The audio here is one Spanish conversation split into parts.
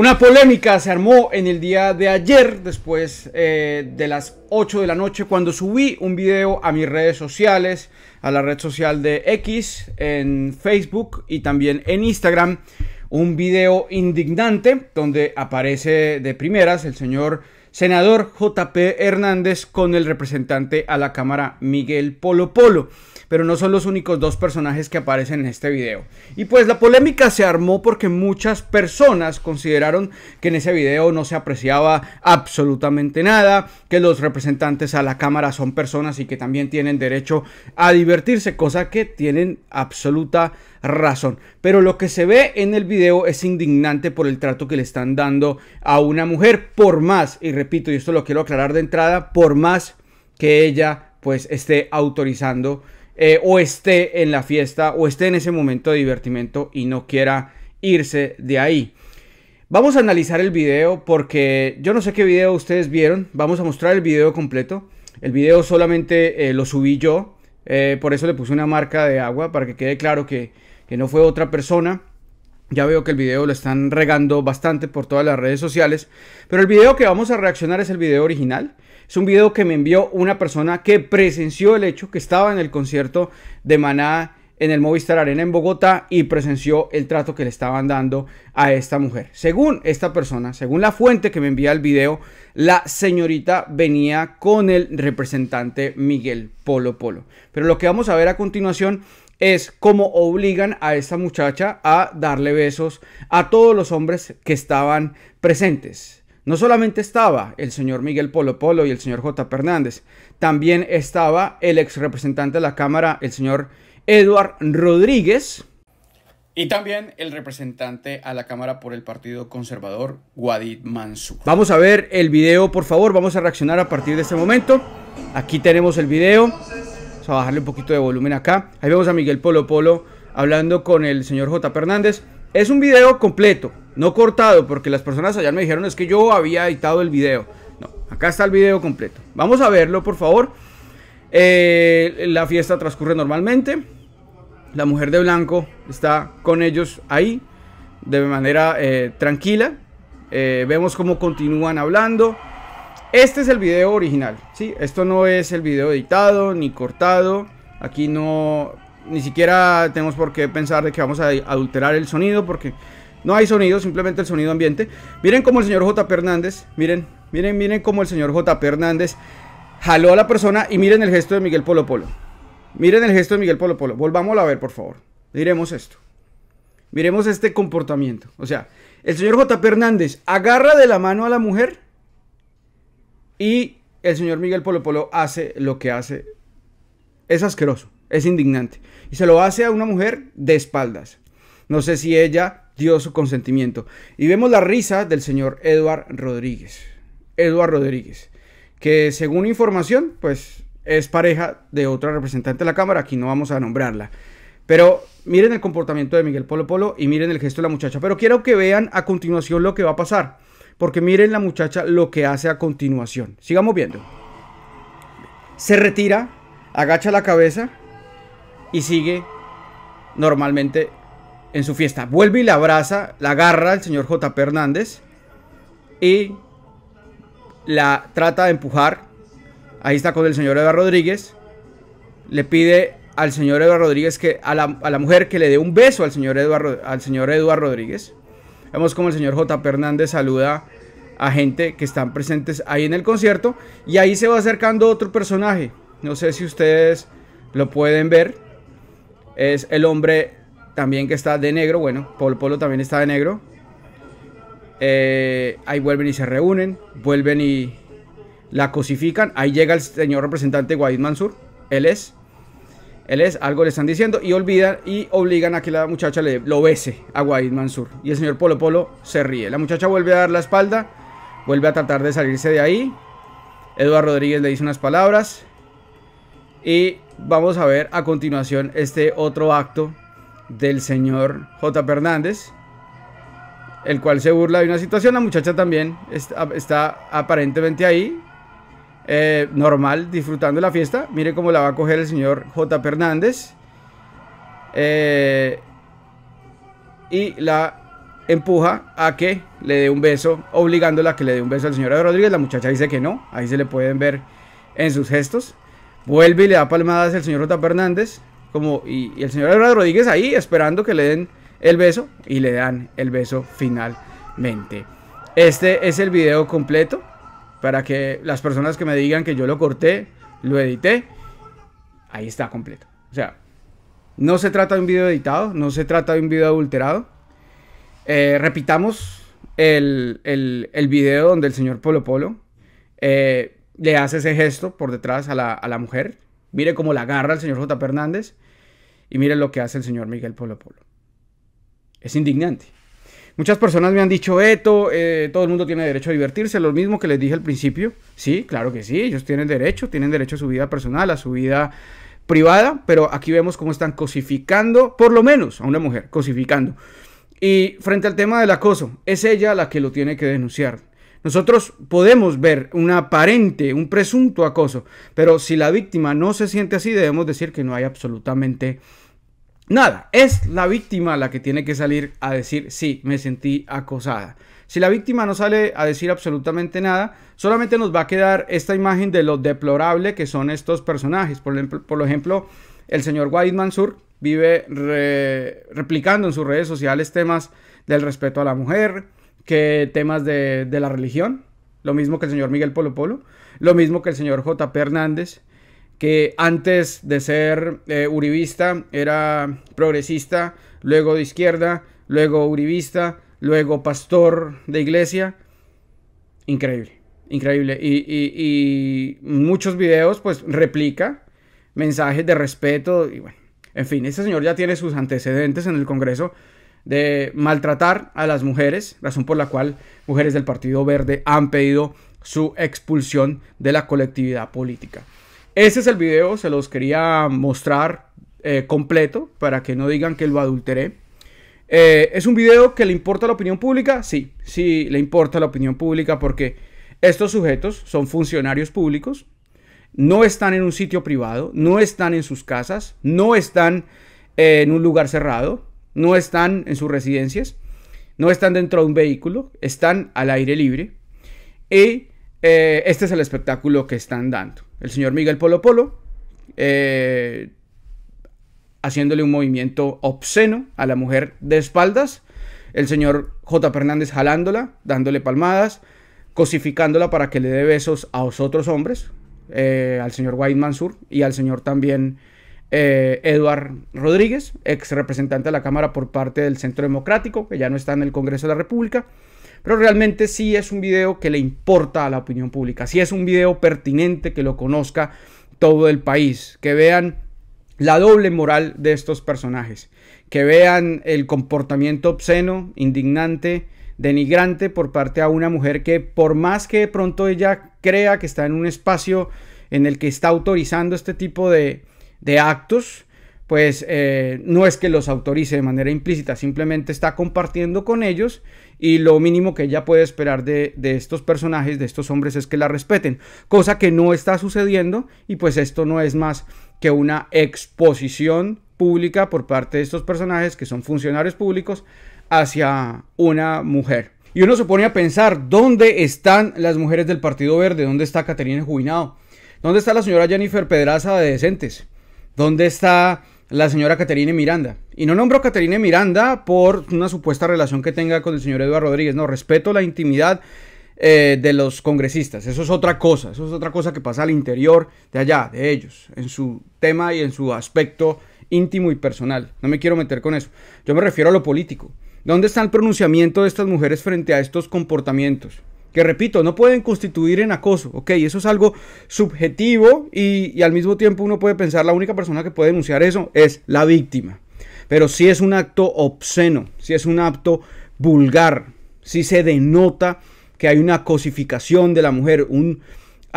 Una polémica se armó en el día de ayer, después eh, de las 8 de la noche, cuando subí un video a mis redes sociales, a la red social de X, en Facebook y también en Instagram. Un video indignante donde aparece de primeras el señor senador JP Hernández con el representante a la Cámara Miguel Polo Polo. Pero no son los únicos dos personajes que aparecen en este video. Y pues la polémica se armó porque muchas personas consideraron que en ese video no se apreciaba absolutamente nada, que los representantes a la Cámara son personas y que también tienen derecho a divertirse, cosa que tienen absoluta razón. Pero lo que se ve en el video es indignante por el trato que le están dando a una mujer, por más, y repito, y esto lo quiero aclarar de entrada, por más que ella pues esté autorizando eh, o esté en la fiesta o esté en ese momento de divertimento y no quiera irse de ahí. Vamos a analizar el video porque yo no sé qué video ustedes vieron. Vamos a mostrar el video completo. El video solamente eh, lo subí yo. Eh, por eso le puse una marca de agua para que quede claro que, que no fue otra persona. Ya veo que el video lo están regando bastante por todas las redes sociales. Pero el video que vamos a reaccionar es el video original. Es un video que me envió una persona que presenció el hecho, que estaba en el concierto de Maná en el Movistar Arena en Bogotá y presenció el trato que le estaban dando a esta mujer. Según esta persona, según la fuente que me envía el video, la señorita venía con el representante Miguel Polo Polo. Pero lo que vamos a ver a continuación es cómo obligan a esta muchacha a darle besos a todos los hombres que estaban presentes. No solamente estaba el señor Miguel Polo Polo y el señor J. Fernández, también estaba el ex representante de la Cámara, el señor Eduard Rodríguez. Y también el representante a la Cámara por el Partido Conservador, ...Wadid Mansur. Vamos a ver el video, por favor. Vamos a reaccionar a partir de este momento. Aquí tenemos el video. Vamos a bajarle un poquito de volumen acá. Ahí vemos a Miguel Polo Polo hablando con el señor J. Fernández. Es un video completo, no cortado, porque las personas allá me dijeron es que yo había editado el video. No, acá está el video completo. Vamos a verlo, por favor. Eh, la fiesta transcurre normalmente la mujer de blanco está con ellos ahí de manera eh, tranquila. Eh, vemos cómo continúan hablando. Este es el video original, ¿sí? Esto no es el video editado ni cortado. Aquí no, ni siquiera tenemos por qué pensar de que vamos a adulterar el sonido porque no hay sonido, simplemente el sonido ambiente. Miren cómo el señor J. Fernández, miren, miren, miren cómo el señor J. Fernández jaló a la persona y miren el gesto de Miguel Polo Polo. Miren el gesto de Miguel Polo Polo. Volvámoslo a ver, por favor. Diremos esto. Miremos este comportamiento. O sea, el señor J. Hernández agarra de la mano a la mujer y el señor Miguel Polo Polo hace lo que hace. Es asqueroso, es indignante. Y se lo hace a una mujer de espaldas. No sé si ella dio su consentimiento. Y vemos la risa del señor Eduard Rodríguez. Eduard Rodríguez. Que según información, pues es pareja de otra representante de la Cámara, aquí no vamos a nombrarla. Pero miren el comportamiento de Miguel Polo Polo y miren el gesto de la muchacha. Pero quiero que vean a continuación lo que va a pasar. Porque miren la muchacha lo que hace a continuación. Sigamos viendo. Se retira, agacha la cabeza y sigue normalmente en su fiesta. Vuelve y la abraza, la agarra el señor J. Hernández y la trata de empujar Ahí está con el señor Eduardo Rodríguez. Le pide al señor Eduardo Rodríguez que a la, mujer que le dé un beso al señor Eduardo al señor Rodríguez. Vemos como el señor J. Fernández saluda a gente que están presentes ahí en el concierto y ahí se va acercando otro personaje. No sé si ustedes lo pueden ver. Es el hombre también que está de negro. Bueno, Polo Polo también está de negro. Eh, ahí vuelven y se reúnen. Vuelven y la cosifican. Ahí llega el señor representante Guaid Mansur, él es, él es, algo le están diciendo y olvidan y obligan a que la muchacha le lo bese a Guaid Mansur. Y el señor Polo Polo se ríe. La muchacha vuelve a dar la espalda, vuelve a tratar de salirse de ahí. Eduardo Rodríguez le dice unas palabras y vamos a ver a continuación este otro acto del señor J. Fernández, el cual se burla de una situación. La muchacha también está aparentemente ahí eh, normal, disfrutando la fiesta. Mire cómo la va a coger el señor J. Fernández. Eh, y la empuja a que le dé un beso, obligándola a que le dé un beso al señor Rodríguez. La muchacha dice que no, ahí se le pueden ver en sus gestos. Vuelve y le da palmadas el señor J. Fernández. Como, y, el señor Eduardo Rodríguez ahí esperando que le den el beso y le dan el beso finalmente. Este es el video completo para que las personas que me digan que yo lo corté, lo edité, ahí está completo. O sea, no se trata de un video editado, no se trata de un video adulterado. Eh, repitamos el, el, video donde el señor Polo Polo eh, le hace ese gesto por detrás a la, a la mujer. Mire cómo la agarra el señor J. Fernández y mire lo que hace el señor Miguel Polo Polo. Es indignante. Muchas personas me han dicho, Eto, eh, todo el mundo tiene derecho a divertirse, lo mismo que les dije al principio. Sí, claro que sí, ellos tienen derecho, tienen derecho a su vida personal, a su vida privada, pero aquí vemos cómo están cosificando, por lo menos a una mujer, cosificando. Y frente al tema del acoso, es ella la que lo tiene que denunciar. Nosotros podemos ver un aparente, un presunto acoso, pero si la víctima no se siente así, debemos decir que no hay absolutamente nada Nada, es la víctima la que tiene que salir a decir, sí, me sentí acosada. Si la víctima no sale a decir absolutamente nada, solamente nos va a quedar esta imagen de lo deplorable que son estos personajes. Por ejemplo, por ejemplo el señor Wadid Mansur vive replicando en sus redes sociales temas del respeto a la mujer, que temas de, de la religión, lo mismo que el señor Miguel Polo Polo, lo mismo que el señor JP Hernández, que antes de ser eh, uribista era progresista, luego de izquierda, luego uribista, luego pastor de iglesia. Increíble, increíble. Y, muchos videos pues replica mensajes de respeto y En fin, este señor ya tiene sus antecedentes en el Congreso de maltratar a las mujeres, razón por la cual mujeres del Partido Verde han pedido su expulsión de la colectividad política. Ese es el video, se los quería mostrar eh, completo para que no digan que lo adulteré. Eh, ¿Es un video que le importa la opinión pública? Sí, sí, le importa la opinión pública porque estos sujetos son funcionarios públicos, no están en un sitio privado, no están en sus casas, no están eh, en un lugar cerrado, no están en sus residencias, no están dentro de un vehículo, están al aire libre. Y eh, este es el espectáculo que están dando. El señor Miguel Polo Polo, eh, haciéndole un movimiento obsceno a la mujer de espaldas. El señor J. Fernández jalándola, dándole palmadas, cosificándola para que le dé besos a los otros hombres, eh, al señor White Mansur y al señor también eh, Eduard Rodríguez, ex representante de la Cámara por parte del Centro Democrático, que ya no está en el Congreso de la República. Pero realmente sí es un video que le importa a la opinión pública, sí es un video pertinente que lo conozca todo el país, que vean la doble moral de estos personajes, que vean el comportamiento obsceno, indignante, denigrante por parte a una mujer que por más que de pronto ella crea que está en un espacio en el que está autorizando este tipo de, de actos, pues eh, no es que los autorice de manera implícita, simplemente está compartiendo con ellos y lo mínimo que ella puede esperar de, de, estos personajes, de estos hombres, es que la respeten, cosa que no está sucediendo y pues esto no es más que una exposición pública por parte de estos personajes que son funcionarios públicos hacia una mujer. Y uno se pone a pensar, ¿dónde están las mujeres del Partido Verde? ¿Dónde está Caterina Jubinado? ¿Dónde está la señora Jennifer Pedraza de Decentes? ¿Dónde está la señora Caterine Miranda. Y no nombro a Caterine Miranda por una supuesta relación que tenga con el señor Eduardo Rodríguez. No, respeto la intimidad eh, de los congresistas. Eso es otra cosa. Eso es otra cosa que pasa al interior de allá, de ellos, en su tema y en su aspecto íntimo y personal. No me quiero meter con eso. Yo me refiero a lo político. ¿Dónde está el pronunciamiento de estas mujeres frente a estos comportamientos? que repito, no pueden constituir en acoso, ¿ok? Eso es algo subjetivo y, al mismo tiempo uno puede pensar, la única persona que puede denunciar eso es la víctima. Pero si es un acto obsceno, si es un acto vulgar, si se denota que hay una cosificación de la mujer, un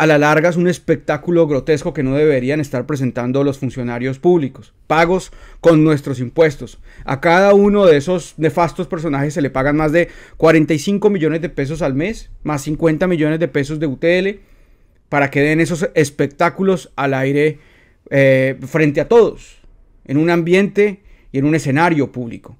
a la larga es un espectáculo grotesco que no deberían estar presentando los funcionarios públicos, pagos con nuestros impuestos. A cada uno de esos nefastos personajes se le pagan más de 45 millones de pesos al mes, más 50 millones de pesos de UTL, para que den esos espectáculos al aire eh, frente a todos, en un ambiente y en un escenario público.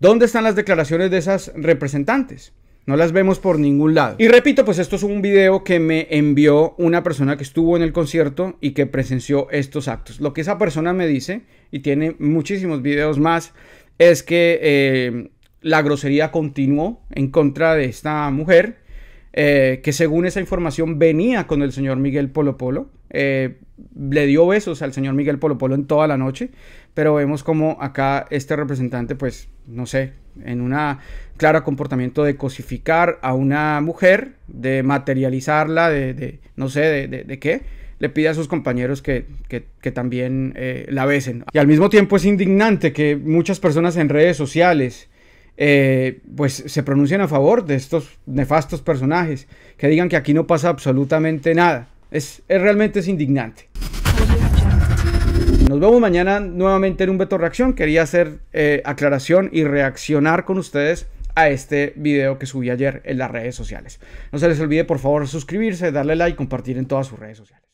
¿Dónde están las declaraciones de esas representantes? No las vemos por ningún lado. Y repito, pues esto es un video que me envió una persona que estuvo en el concierto y que presenció estos actos. Lo que esa persona me dice, y tiene muchísimos videos más, es que eh, la grosería continuó en contra de esta mujer, eh, que según esa información venía con el señor Miguel Polo Polo eh, le dio besos al señor Miguel Polo Polo en toda la noche, pero vemos como acá este representante, pues, no sé, en un claro comportamiento de cosificar a una mujer, de materializarla, de, no sé, de, qué, le pide a sus compañeros que, también eh, la besen. Y al mismo tiempo es indignante que muchas personas en redes sociales eh, pues se pronuncien a favor de estos nefastos personajes, que digan que aquí no pasa absolutamente nada es, realmente es indignante. Nos vemos mañana nuevamente en un Beto Reacción. Quería hacer eh, aclaración y reaccionar con ustedes a este video que subí ayer en las redes sociales. No se les olvide, por favor, suscribirse, darle like, compartir en todas sus redes sociales.